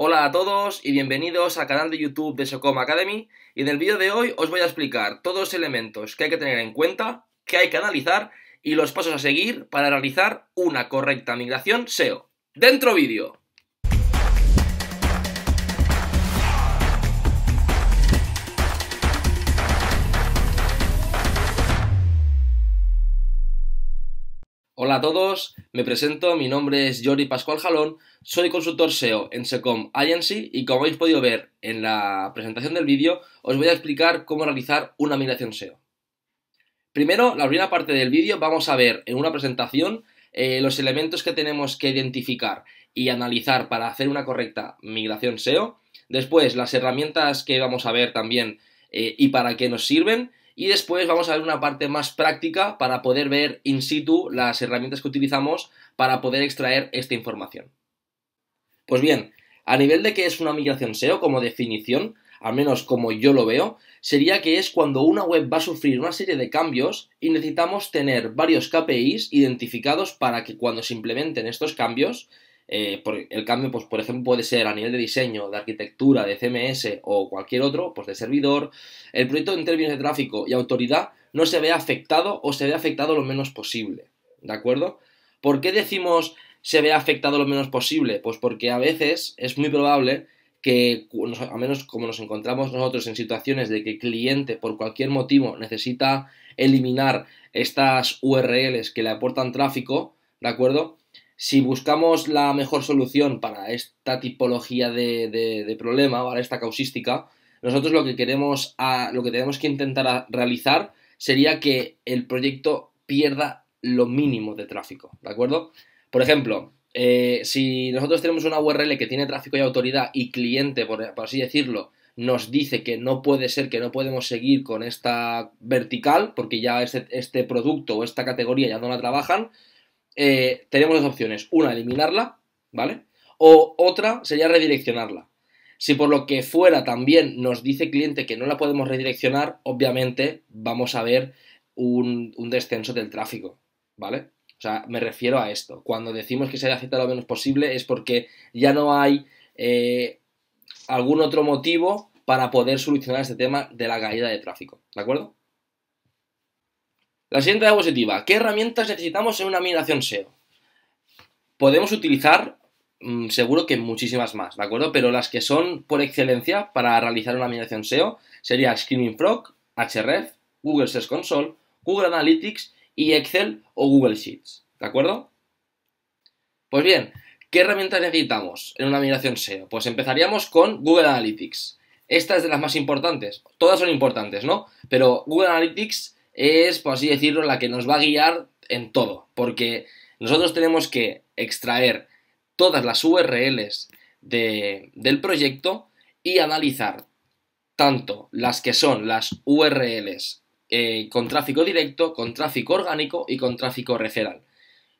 Hola a todos y bienvenidos al canal de YouTube de Socom Academy y en el vídeo de hoy os voy a explicar todos los elementos que hay que tener en cuenta, que hay que analizar y los pasos a seguir para realizar una correcta migración SEO. ¡Dentro vídeo! Hola a todos, me presento, mi nombre es Jordi Pascual Jalón, soy consultor SEO en Secom Agency y como habéis podido ver en la presentación del vídeo, os voy a explicar cómo realizar una migración SEO. Primero, la primera parte del vídeo vamos a ver en una presentación eh, los elementos que tenemos que identificar y analizar para hacer una correcta migración SEO. Después, las herramientas que vamos a ver también eh, y para qué nos sirven y después vamos a ver una parte más práctica para poder ver in situ las herramientas que utilizamos para poder extraer esta información. Pues bien, a nivel de que es una migración SEO como definición, al menos como yo lo veo, sería que es cuando una web va a sufrir una serie de cambios y necesitamos tener varios KPIs identificados para que cuando se implementen estos cambios eh, por, el cambio, pues, por ejemplo, puede ser a nivel de diseño, de arquitectura, de CMS o cualquier otro, pues de servidor. El proyecto en términos de tráfico y autoridad no se ve afectado o se ve afectado lo menos posible. ¿De acuerdo? ¿Por qué decimos se ve afectado lo menos posible? Pues porque a veces es muy probable que, a menos como nos encontramos nosotros en situaciones de que el cliente por cualquier motivo necesita eliminar estas URLs que le aportan tráfico, ¿de acuerdo? si buscamos la mejor solución para esta tipología de, de, de problema, para esta causística, nosotros lo que queremos, lo que tenemos que intentar realizar sería que el proyecto pierda lo mínimo de tráfico, ¿de acuerdo? Por ejemplo, eh, si nosotros tenemos una URL que tiene tráfico y autoridad y cliente, por, así decirlo, nos dice que no puede ser, que no podemos seguir con esta vertical, porque ya este, este producto o esta categoría ya no la trabajan, eh, tenemos dos opciones. Una, eliminarla, ¿vale? O otra sería redireccionarla. Si por lo que fuera también nos dice el cliente que no la podemos redireccionar, obviamente vamos a ver un, descenso del tráfico, ¿vale? O sea, me refiero a esto. Cuando decimos que se aceptado lo menos posible es porque ya no hay eh, algún otro motivo para poder solucionar este tema de la caída de tráfico, ¿de acuerdo? La siguiente diapositiva. ¿Qué herramientas necesitamos en una migración SEO? Podemos utilizar mm, seguro que muchísimas más, ¿de acuerdo? Pero las que son por excelencia para realizar una migración SEO serían Screaming Frog, HRF, Google Search Console, Google Analytics y Excel o Google Sheets, ¿de acuerdo? Pues bien, ¿qué herramientas necesitamos en una migración SEO? Pues empezaríamos con Google Analytics. Esta es de las más importantes. Todas son importantes, ¿no? Pero Google Analytics es, por así decirlo, la que nos va a guiar en todo, porque nosotros tenemos que extraer todas las URLs del proyecto y analizar tanto las que son las URLs eh, con tráfico directo, con tráfico orgánico y con tráfico referral.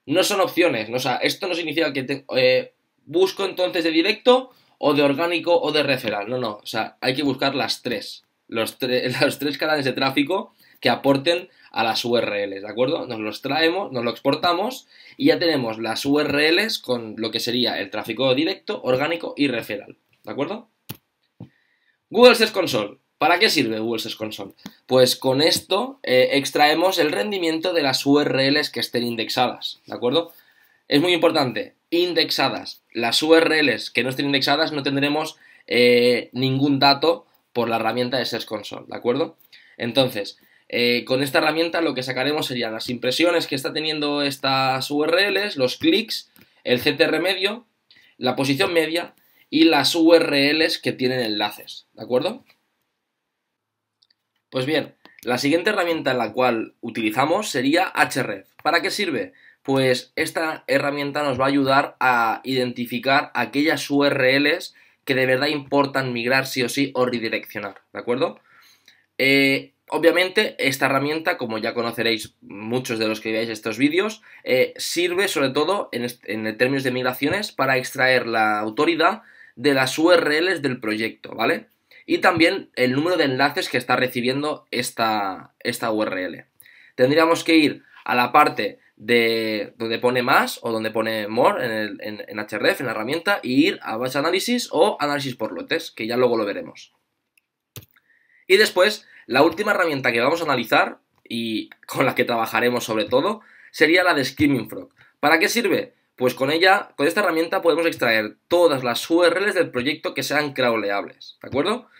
No son opciones, ¿no? o sea, esto no significa que eh, busco entonces de directo o de orgánico o de referral, no, no, o sea, hay que buscar las tres, los, los tres canales de tráfico que aporten a las URLs, ¿de acuerdo? Nos los traemos, nos lo exportamos y ya tenemos las URLs con lo que sería el tráfico directo, orgánico y referral, ¿de acuerdo? Google Search Console. ¿Para qué sirve Google Search Console? Pues con esto eh, extraemos el rendimiento de las URLs que estén indexadas, ¿de acuerdo? Es muy importante, indexadas. Las URLs que no estén indexadas no tendremos eh, ningún dato por la herramienta de Search Console, ¿de acuerdo? Entonces, eh, con esta herramienta lo que sacaremos serían las impresiones que está teniendo estas URLs, los clics, el CTR medio, la posición media y las URLs que tienen enlaces, ¿de acuerdo? Pues bien, la siguiente herramienta en la cual utilizamos sería href. ¿Para qué sirve? Pues esta herramienta nos va a ayudar a identificar aquellas URLs que de verdad importan migrar sí o sí o redireccionar, ¿de acuerdo? Eh, Obviamente, esta herramienta, como ya conoceréis muchos de los que veáis estos vídeos, eh, sirve sobre todo en, términos de migraciones para extraer la autoridad de las URLs del proyecto, ¿vale? Y también el número de enlaces que está recibiendo esta, esta URL. Tendríamos que ir a la parte de donde pone más o donde pone more en, en, href, en la herramienta, y ir a base análisis o análisis por lotes, que ya luego lo veremos. Y después la última herramienta que vamos a analizar y con la que trabajaremos sobre todo sería la de Screaming Frog. ¿Para qué sirve? Pues con ella, con esta herramienta podemos extraer todas las URLs del proyecto que sean crawleables, ¿de acuerdo?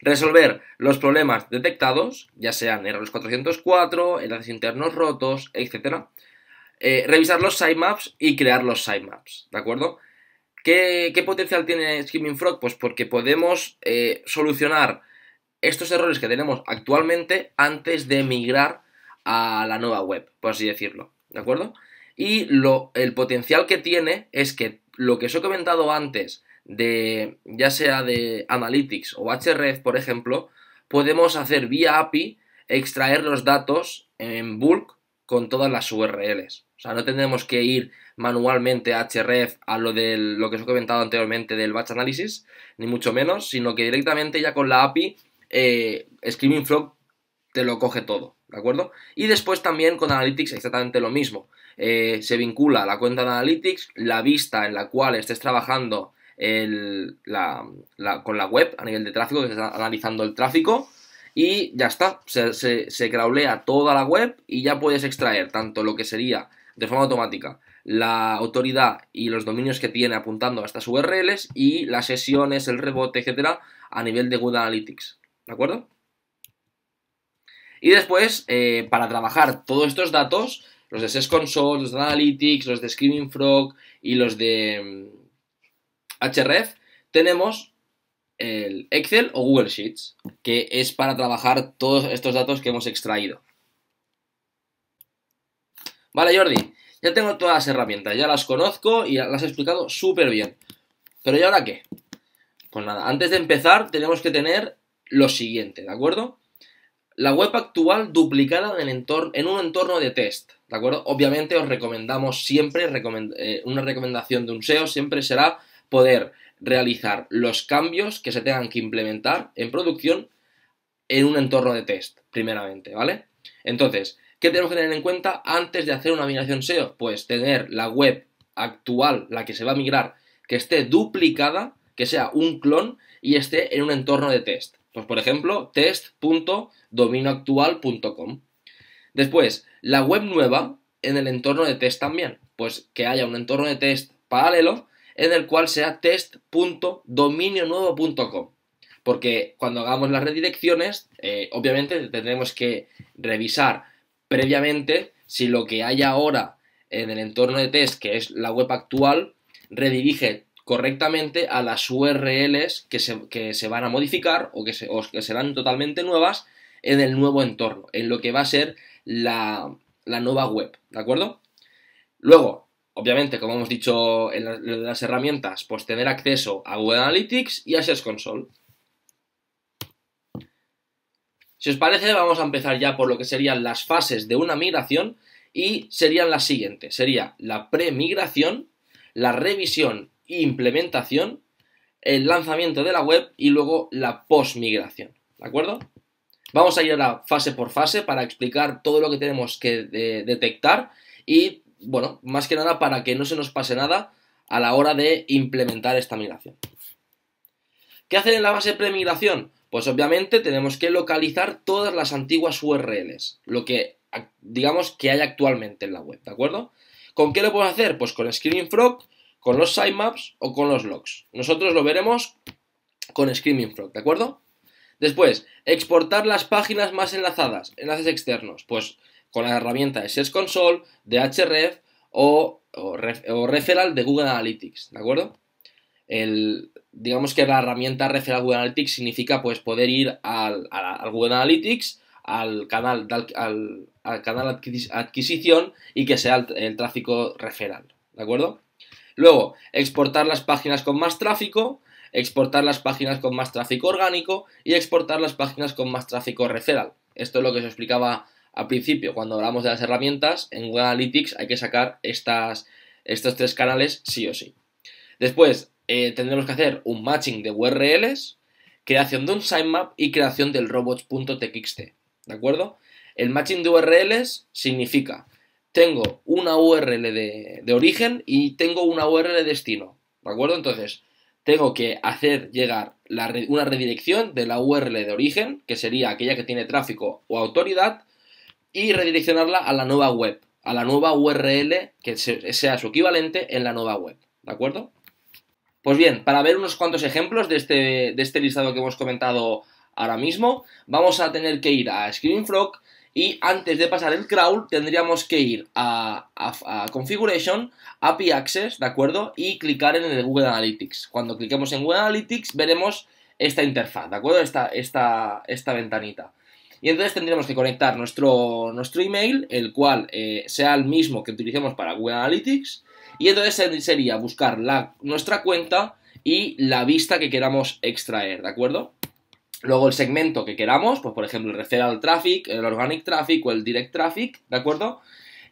Resolver los problemas detectados, ya sean errores 404, enlaces internos rotos, etc. Eh, revisar los sitemaps y crear los sitemaps, ¿de acuerdo? ¿Qué, potencial tiene Screaming Frog? Pues porque podemos eh, solucionar estos errores que tenemos actualmente antes de migrar a la nueva web, por así decirlo, ¿de acuerdo? Y lo, el potencial que tiene es que lo que os he comentado antes de ya sea de Analytics o HRF, por ejemplo, podemos hacer vía API extraer los datos en bulk con todas las URLs. O sea, no tendremos que ir manualmente a HRF a lo de lo que os he comentado anteriormente del batch analysis, ni mucho menos, sino que directamente ya con la API eh, Screaming Frog te lo coge todo, ¿de acuerdo? Y después también con Analytics exactamente lo mismo. Eh, se vincula la cuenta de Analytics, la vista en la cual estés trabajando con la web a nivel de tráfico, que analizando el tráfico, y ya está, se, se, toda la web y ya puedes extraer tanto lo que sería de forma automática la autoridad y los dominios que tiene apuntando a estas URLs y las sesiones, el rebote, etcétera, a nivel de Google Analytics. ¿De acuerdo? Y después, eh, para trabajar todos estos datos, los de SES Console, los de Analytics, los de Screaming Frog y los de mm, HRF, tenemos el Excel o Google Sheets, que es para trabajar todos estos datos que hemos extraído. Vale, Jordi, ya tengo todas las herramientas, ya las conozco y las he explicado súper bien. Pero ¿y ahora qué? Pues nada, antes de empezar tenemos que tener lo siguiente, ¿de acuerdo? La web actual duplicada en, un entorno de test, ¿de acuerdo? Obviamente os recomendamos siempre, eh, una recomendación de un SEO siempre será poder realizar los cambios que se tengan que implementar en producción en un entorno de test, primeramente, ¿vale? Entonces, ¿qué tenemos que tener en cuenta antes de hacer una migración SEO? Pues tener la web actual, la que se va a migrar, que esté duplicada, que sea un clon y esté en un entorno de test. Pues por ejemplo, test.dominioactual.com. Después, la web nueva en el entorno de test también. Pues que haya un entorno de test paralelo en el cual sea test.dominionuevo.com. Porque cuando hagamos las redirecciones, eh, obviamente tendremos que revisar previamente si lo que hay ahora en el entorno de test, que es la web actual, redirige correctamente a las URLs que se, van a modificar o que, serán totalmente nuevas en el nuevo entorno, en lo que va a ser la, nueva web, ¿de acuerdo? Luego, obviamente, como hemos dicho en, las herramientas, pues tener acceso a Google Analytics y a Search Console. Si os parece, vamos a empezar ya por lo que serían las fases de una migración y serían las siguientes. Sería la pre-migración, la revisión implementación, el lanzamiento de la web y luego la posmigración, ¿De acuerdo? Vamos a ir ahora fase por fase para explicar todo lo que tenemos que eh, detectar y, bueno, más que nada para que no se nos pase nada a la hora de implementar esta migración. ¿Qué hacer en la base premigración? Pues obviamente tenemos que localizar todas las antiguas URLs, lo que digamos que hay actualmente en la web, ¿de acuerdo? ¿Con qué lo puedo hacer? Pues con Screaming Frog con los sitemaps o con los logs. Nosotros lo veremos con Screaming Frog, ¿de acuerdo? Después, exportar las páginas más enlazadas, enlaces externos, pues con la herramienta de Search Console, de href o, o, Referral de Google Analytics, ¿de acuerdo? El, digamos que la herramienta Referral Google Analytics significa pues poder ir al, Google Analytics, al canal, al, canal adquisición y que sea el, el tráfico referral, ¿de acuerdo? Luego, exportar las páginas con más tráfico, exportar las páginas con más tráfico orgánico y exportar las páginas con más tráfico referral. Esto es lo que os explicaba al principio, cuando hablamos de las herramientas, en Google Analytics hay que sacar estos tres canales sí o sí. Después, eh, tendremos que hacer un matching de URLs, creación de un sitemap y creación del robots.txt. ¿De acuerdo? El matching de URLs significa tengo una URL de, origen y tengo una URL de destino, ¿de acuerdo? Entonces, tengo que hacer llegar una redirección de la URL de origen, que sería aquella que tiene tráfico o autoridad, y redireccionarla a la nueva web, a la nueva URL que sea su equivalente en la nueva web, ¿de acuerdo? Pues bien, para ver unos cuantos ejemplos de este, de este listado que hemos comentado ahora mismo, vamos a tener que ir a ScreenFrog y antes de pasar el crawl, tendríamos que ir a, a, Configuration, API Access, ¿de acuerdo? Y clicar en el Google Analytics. Cuando cliquemos en Google Analytics, veremos esta interfaz, ¿de acuerdo? Esta, esta, ventanita. Y entonces tendríamos que conectar nuestro, nuestro email, el cual eh, sea el mismo que utilicemos para Google Analytics. Y entonces sería buscar la, nuestra cuenta y la vista que queramos extraer, ¿de acuerdo? Luego el segmento que queramos, pues por ejemplo el referral traffic, el organic traffic o el direct traffic, ¿de acuerdo?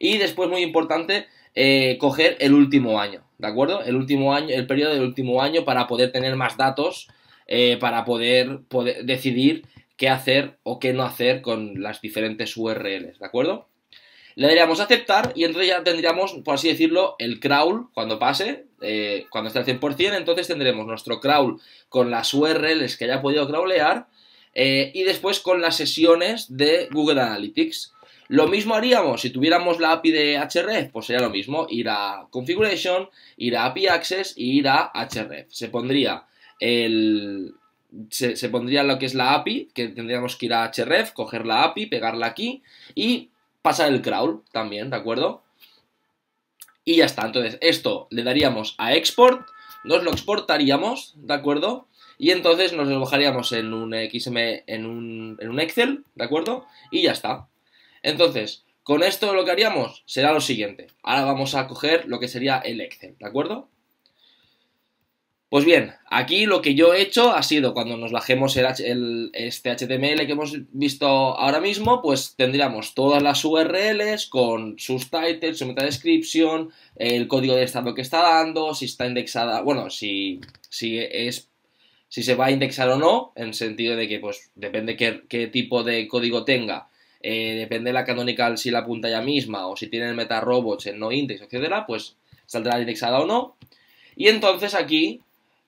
Y después, muy importante, eh, coger el último año, ¿de acuerdo? El último año, el periodo del último año para poder tener más datos, eh, para poder, poder decidir qué hacer o qué no hacer con las diferentes URLs, ¿de acuerdo? Le daríamos a aceptar y entonces ya tendríamos, por así decirlo, el crawl cuando pase, eh, cuando esté al 100%, entonces tendremos nuestro crawl con las URLs que haya podido crawlear eh, y después con las sesiones de Google Analytics. Lo mismo haríamos si tuviéramos la API de HRF, pues sería lo mismo, ir a Configuration, ir a API Access y ir a href. Se pondría el, se, pondría lo que es la API, que tendríamos que ir a HRF, coger la API, pegarla aquí y pasa el crawl también, ¿de acuerdo? Y ya está, entonces esto le daríamos a export, nos lo exportaríamos, ¿de acuerdo? Y entonces nos lo bajaríamos en un XM, en un, en un Excel, ¿de acuerdo? Y ya está. Entonces, con esto lo que haríamos será lo siguiente. Ahora vamos a coger lo que sería el Excel, ¿de acuerdo? Pues bien, aquí lo que yo he hecho ha sido cuando nos bajemos este HTML que hemos visto ahora mismo, pues tendríamos todas las URLs con sus titles, su meta description, el código de estado que está dando, si está indexada, bueno, si, si es si se va a indexar o no, en sentido de que pues depende qué, tipo de código tenga, eh, depende de la canonical si la apunta ya misma o si tiene el meta robots, en no index, etc., pues saldrá indexada o no. Y entonces aquí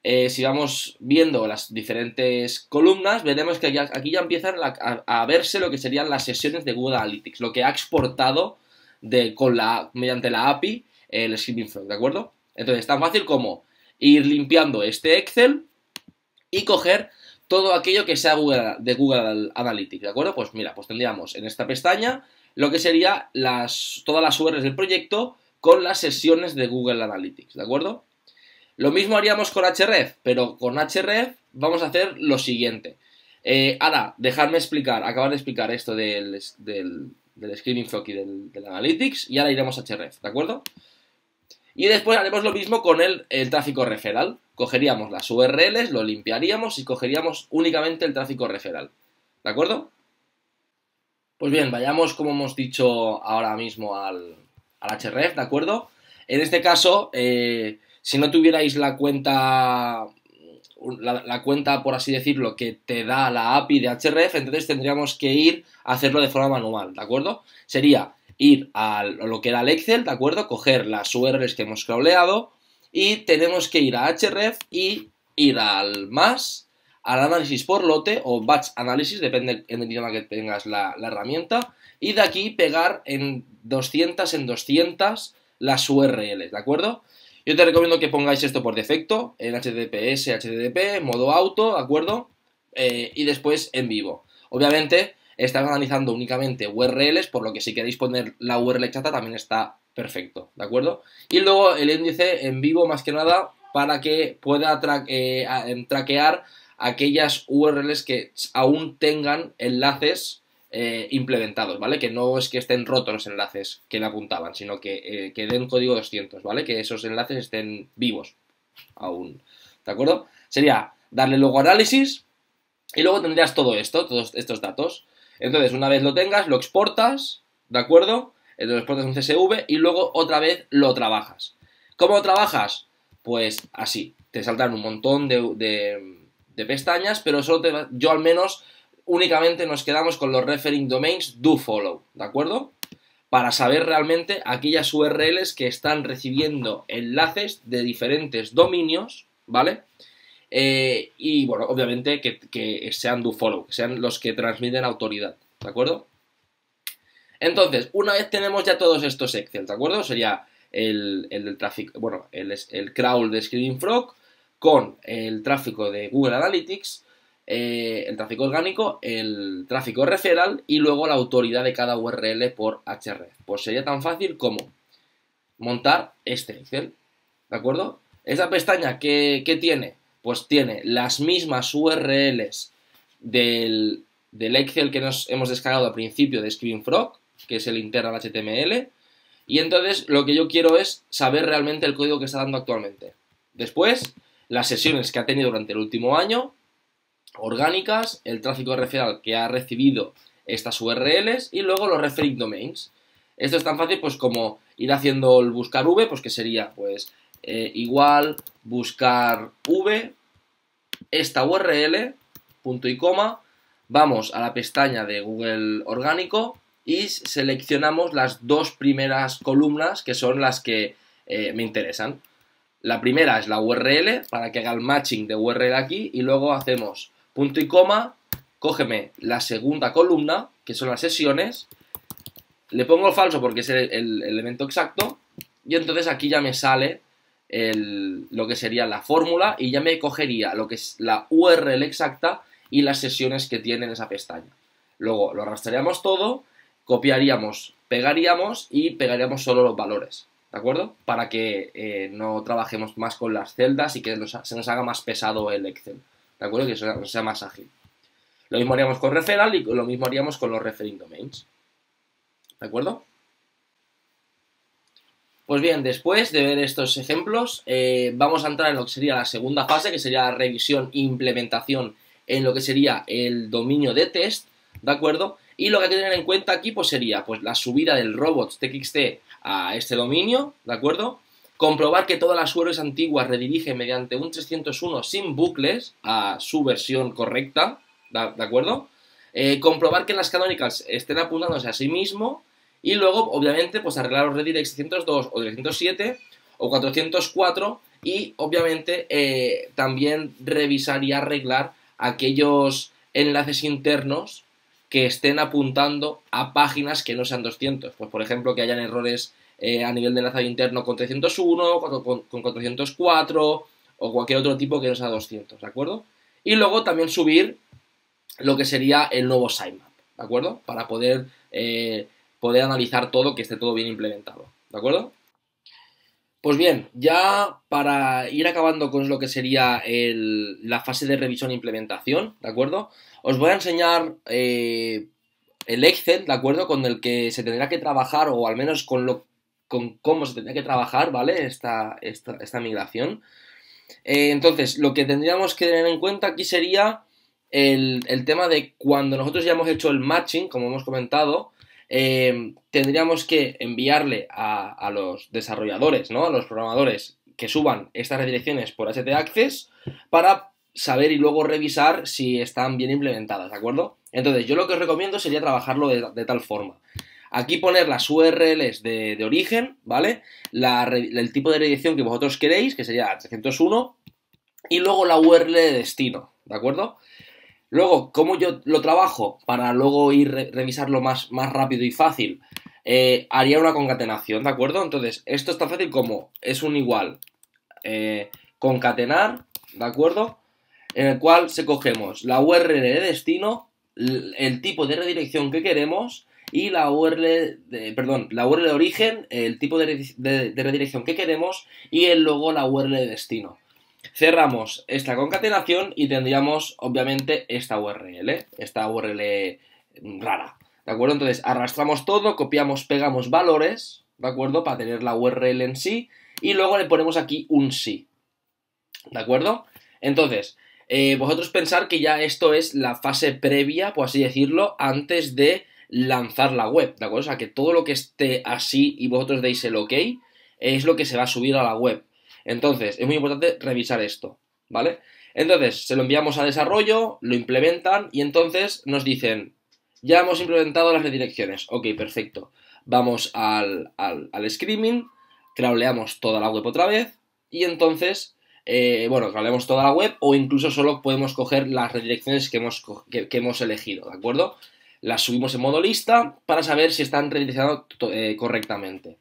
eh, si vamos viendo las diferentes columnas, veremos que aquí ya empiezan a, verse lo que serían las sesiones de Google Analytics, lo que ha exportado de, con la, mediante la API el Screaming Flow, ¿de acuerdo? Entonces, tan fácil como ir limpiando este Excel y coger todo aquello que sea de Google Analytics, ¿de acuerdo? Pues mira, pues tendríamos en esta pestaña lo que serían las, todas las URLs del proyecto con las sesiones de Google Analytics, ¿de acuerdo? Lo mismo haríamos con href, pero con href vamos a hacer lo siguiente. Eh, ahora, dejadme explicar, acabar de explicar esto del, del, del y del, Analytics, y ahora iremos a href, ¿de acuerdo? Y después haremos lo mismo con el, el tráfico referral. Cogeríamos las URLs, lo limpiaríamos y cogeríamos únicamente el tráfico referal, ¿De acuerdo? Pues bien, vayamos como hemos dicho ahora mismo al, al href, ¿de acuerdo? En este caso, eh, si no tuvierais la cuenta, la, cuenta, por así decirlo, que te da la API de HRF, entonces tendríamos que ir a hacerlo de forma manual, ¿de acuerdo? Sería ir a lo que era el Excel, ¿de acuerdo? Coger las URLs que hemos cableado y tenemos que ir a HRF y ir al más, al análisis por lote o batch análisis, depende en el idioma que tengas la, la, herramienta, y de aquí pegar en 200 en 200 las URLs, ¿de acuerdo? Yo te recomiendo que pongáis esto por defecto en HTTPS, HTTP, modo auto, ¿de acuerdo? Eh, y después en vivo. Obviamente están analizando únicamente URLs, por lo que si queréis poner la URL chata también está perfecto, ¿de acuerdo? Y luego el índice en vivo más que nada para que pueda eh, em, traquear aquellas URLs que aún tengan enlaces eh, implementados, ¿vale? Que no es que estén rotos los enlaces que le apuntaban, sino que, eh, que den código 200, ¿vale? Que esos enlaces estén vivos aún, ¿de acuerdo? Sería darle luego análisis y luego tendrías todo esto, todos estos datos. Entonces, una vez lo tengas, lo exportas, ¿de acuerdo? Entonces eh, exportas un CSV y luego otra vez lo trabajas. ¿Cómo lo trabajas? Pues así, te saltan un montón de, de, de pestañas, pero solo te, yo al menos únicamente nos quedamos con los referring domains do follow, ¿de acuerdo? Para saber realmente aquellas URLs que están recibiendo enlaces de diferentes dominios, ¿vale? Eh, y bueno, obviamente que, sean do follow, que sean los que transmiten autoridad, ¿de acuerdo? Entonces, una vez tenemos ya todos estos Excel, ¿de acuerdo? Sería el, tráfico, bueno, el, el crawl de Screaming Frog con el tráfico de Google Analytics eh, el tráfico orgánico, el tráfico referral y luego la autoridad de cada URL por hr, Pues sería tan fácil como montar este Excel, ¿de acuerdo? Esa pestaña, que, tiene? Pues tiene las mismas URLs del, Excel que nos hemos descargado al principio de ScreenFrog, que es el internal HTML, y entonces lo que yo quiero es saber realmente el código que está dando actualmente. Después, las sesiones que ha tenido durante el último año, orgánicas, el tráfico referral que ha recibido estas URLs y luego los referring domains. Esto es tan fácil pues como ir haciendo el buscar v, pues que sería pues eh, igual buscar v, esta URL, punto y coma, vamos a la pestaña de Google Orgánico y seleccionamos las dos primeras columnas que son las que eh, me interesan. La primera es la URL para que haga el matching de URL aquí y luego hacemos punto y coma, cógeme la segunda columna, que son las sesiones, le pongo falso porque es el, elemento exacto, y entonces aquí ya me sale lo que sería la fórmula y ya me cogería lo que es la URL exacta y las sesiones que tiene en esa pestaña. Luego lo arrastraríamos todo, copiaríamos, pegaríamos y pegaríamos solo los valores, ¿de acuerdo? Para que eh, no trabajemos más con las celdas y que se nos haga más pesado el Excel. ¿de acuerdo? Que sea, más ágil. Lo mismo haríamos con referral y lo mismo haríamos con los referring domains. ¿De acuerdo? Pues bien, después de ver estos ejemplos, eh, vamos a entrar en lo que sería la segunda fase, que sería la revisión e implementación en lo que sería el dominio de test, ¿de acuerdo? Y lo que hay que tener en cuenta aquí pues, sería pues, la subida del robots.txt a este dominio, ¿de acuerdo? comprobar que todas las URLs antiguas redirigen mediante un 301 sin bucles a su versión correcta, ¿de acuerdo? Eh, comprobar que las canónicas estén apuntándose a sí mismo y luego, obviamente, pues arreglar los redirects 302 o 307 o 404 y, obviamente, eh, también revisar y arreglar aquellos enlaces internos que estén apuntando a páginas que no sean 200. Pues por ejemplo que hayan errores eh, a nivel de enlace interno con 301, con, 404 o cualquier otro tipo que no sea 200, ¿de acuerdo? Y luego también subir lo que sería el nuevo sitemap, ¿de acuerdo? Para poder, eh, poder analizar todo, que esté todo bien implementado, ¿de acuerdo? Pues bien, ya para ir acabando con lo que sería la fase de revisión e implementación, ¿de acuerdo? Os voy a enseñar eh, el Excel, ¿de acuerdo? Con el que se tendrá que trabajar, o al menos con, lo, con cómo se tendría que trabajar, ¿vale? Esta, esta, migración. Eh, entonces, lo que tendríamos que tener en cuenta aquí sería el, tema de cuando nosotros ya hemos hecho el matching, como hemos comentado, eh, tendríamos que enviarle a, los desarrolladores, ¿no? A los programadores que suban estas redirecciones por HT Access para saber y luego revisar si están bien implementadas, ¿de acuerdo? Entonces, yo lo que os recomiendo sería trabajarlo de, tal forma. Aquí poner las URLs de, origen, ¿vale? el tipo de redirección que vosotros queréis, que sería 301, y luego la URL de destino, ¿de acuerdo? Luego, ¿cómo yo lo trabajo? Para luego ir a revisarlo más, más rápido y fácil. Eh, haría una concatenación, ¿de acuerdo? Entonces, esto es tan fácil como es un igual. Eh, concatenar, ¿de acuerdo? en el cual se cogemos la URL de destino, el tipo de redirección que queremos y la URL, de, perdón, la URL de origen, el tipo de, redirección que queremos y luego la URL de destino. Cerramos esta concatenación y tendríamos obviamente esta URL, esta URL rara. ¿De acuerdo? Entonces arrastramos todo, copiamos, pegamos valores, ¿de acuerdo? Para tener la URL en sí y luego le ponemos aquí un sí. ¿De acuerdo? Entonces, eh, vosotros pensar que ya esto es la fase previa, por así decirlo, antes de lanzar la web, ¿de acuerdo? O sea, que todo lo que esté así y vosotros deis el ok es lo que se va a subir a la web. Entonces, es muy importante revisar esto, ¿vale? Entonces, se lo enviamos a desarrollo, lo implementan y entonces nos dicen, ya hemos implementado las redirecciones. Ok, perfecto. Vamos al, al, al screaming, crawleamos toda la web otra vez y entonces eh, bueno, que toda la web o incluso solo podemos coger las redirecciones que hemos, elegido, ¿de acuerdo? Las subimos en modo lista para saber si están redireccionadas eh, correctamente.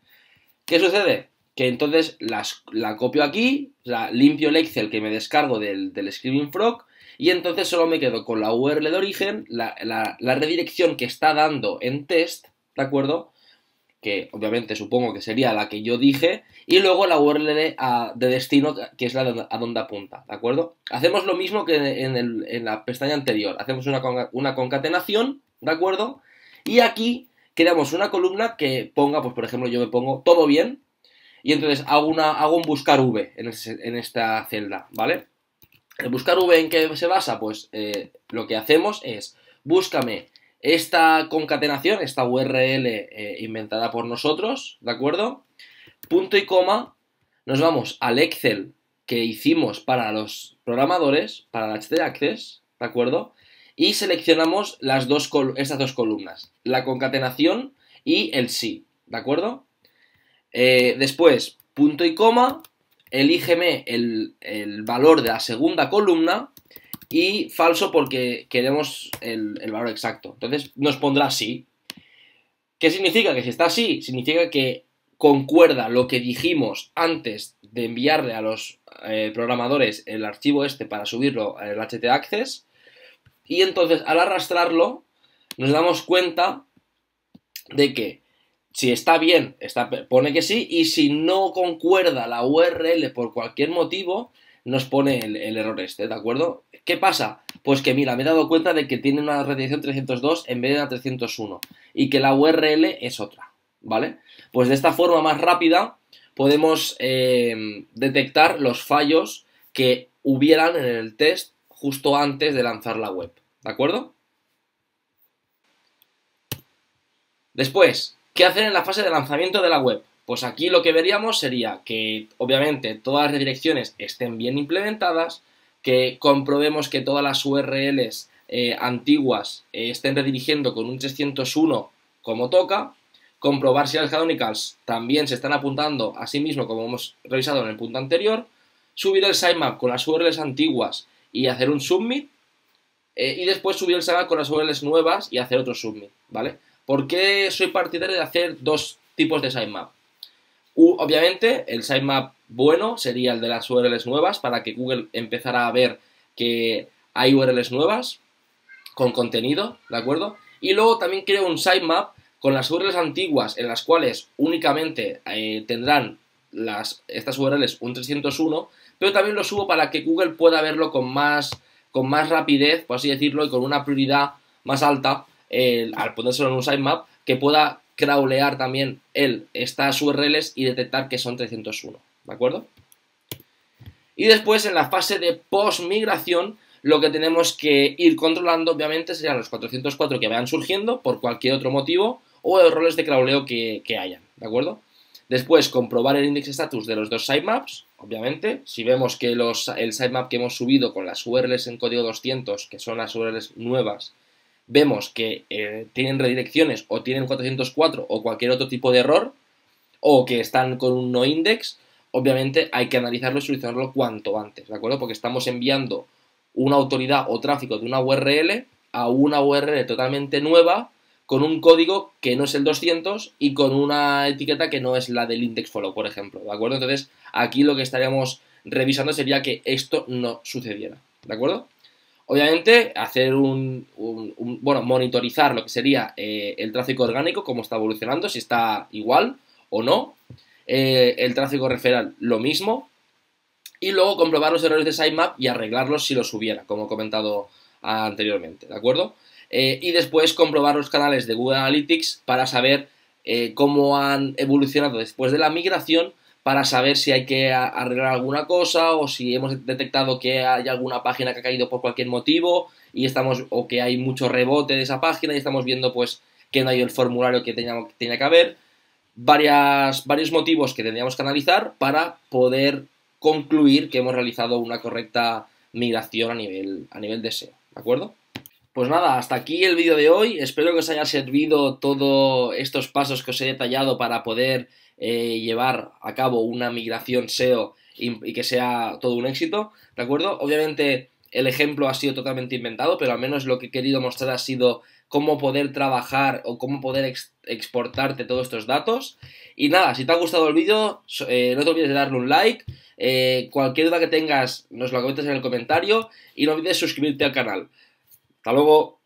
¿Qué sucede? Que entonces las, la copio aquí, sea, limpio el Excel que me descargo del, del Screaming Frog y entonces solo me quedo con la URL de origen, la redirección que está dando en test, ¿de acuerdo? que obviamente supongo que sería la que yo dije, y luego la URL de destino, que es la a donde apunta, ¿de acuerdo? Hacemos lo mismo que en, la pestaña anterior, hacemos una, concatenación, ¿de acuerdo? Y aquí creamos una columna que ponga, pues por ejemplo yo me pongo todo bien, y entonces hago, una, hago un buscar V en, esta celda, ¿vale? El buscar V en qué se basa, pues eh, lo que hacemos es, búscame esta concatenación, esta URL eh, inventada por nosotros, ¿de acuerdo? Punto y coma, nos vamos al Excel que hicimos para los programadores, para la HT Access, ¿de acuerdo? Y seleccionamos las dos estas dos columnas, la concatenación y el sí, ¿de acuerdo? Eh, después, punto y coma, elígeme el, el valor de la segunda columna, y falso porque queremos el, valor exacto. Entonces nos pondrá sí. ¿Qué significa? Que si está así, significa que concuerda lo que dijimos antes de enviarle a los eh, programadores el archivo este para subirlo al HT Access. Y entonces al arrastrarlo nos damos cuenta de que si está bien, está, pone que sí, y si no concuerda la URL por cualquier motivo, nos pone el, error este, ¿de acuerdo? ¿Qué pasa? Pues que mira, me he dado cuenta de que tiene una redirección 302 en vez de una 301 y que la URL es otra, ¿vale? Pues de esta forma más rápida podemos eh, detectar los fallos que hubieran en el test justo antes de lanzar la web, ¿de acuerdo? Después, ¿qué hacer en la fase de lanzamiento de la web? Pues aquí lo que veríamos sería que obviamente todas las redirecciones estén bien implementadas, que comprobemos que todas las URLs eh, antiguas eh, estén redirigiendo con un 301 como toca, comprobar si las canonicals también se están apuntando a sí mismo como hemos revisado en el punto anterior, subir el sitemap con las URLs antiguas y hacer un submit, eh, y después subir el sitemap con las URLs nuevas y hacer otro submit, ¿vale? ¿Por qué soy partidario de hacer dos tipos de sitemap? obviamente, el sitemap bueno sería el de las URLs nuevas para que Google empezara a ver que hay URLs nuevas con contenido, ¿de acuerdo? Y luego también creo un sitemap con las URLs antiguas en las cuales únicamente eh, tendrán las, estas URLs un 301, pero también lo subo para que Google pueda verlo con más, con más rapidez, por así decirlo, y con una prioridad más alta eh, al ponérselo en un sitemap que pueda crawlear también estas URLs y detectar que son 301, ¿de acuerdo? Y después en la fase de post-migración, lo que tenemos que ir controlando, obviamente, serían los 404 que vayan surgiendo por cualquier otro motivo o errores de crawleo que, hayan, ¿de acuerdo? Después, comprobar el index status de los dos sitemaps, obviamente. Si vemos que los, el sitemap que hemos subido con las URLs en código 200, que son las URLs nuevas, vemos que eh, tienen redirecciones o tienen 404 o cualquier otro tipo de error, o que están con un no index, obviamente hay que analizarlo y solucionarlo cuanto antes, ¿de acuerdo? Porque estamos enviando una autoridad o tráfico de una URL a una URL totalmente nueva con un código que no es el 200 y con una etiqueta que no es la del index follow, por ejemplo, ¿de acuerdo? Entonces, aquí lo que estaríamos revisando sería que esto no sucediera, ¿de acuerdo? Obviamente, hacer un, bueno, monitorizar lo que sería eh, el tráfico orgánico, cómo está evolucionando, si está igual o no. Eh, el tráfico referral, lo mismo. Y luego comprobar los errores de sitemap y arreglarlos si los hubiera, como he comentado anteriormente, ¿de acuerdo? Eh, y después comprobar los canales de Google Analytics para saber cómo han evolucionado después de la migración para saber si hay que arreglar alguna cosa o si hemos detectado que hay alguna página que ha caído por cualquier motivo y estamos o que hay mucho rebote de esa página y estamos viendo pues que no hay el formulario que tenía, que, haber. Varias, varios motivos que tendríamos que analizar para poder concluir que hemos realizado una correcta migración a nivel, a nivel de e ¿de acuerdo? Pues nada, hasta aquí el vídeo de hoy. Espero que os haya servido todos estos pasos que os he detallado para poder eh, llevar a cabo una migración SEO y, que sea todo un éxito, ¿de acuerdo? Obviamente el ejemplo ha sido totalmente inventado, pero al menos lo que he querido mostrar ha sido cómo poder trabajar o cómo poder exportarte todos estos datos. Y nada, si te ha gustado el vídeo, eh, no te olvides de darle un like. Eh, cualquier duda que tengas, nos la comentas en el comentario y no olvides suscribirte al canal. Hasta luego.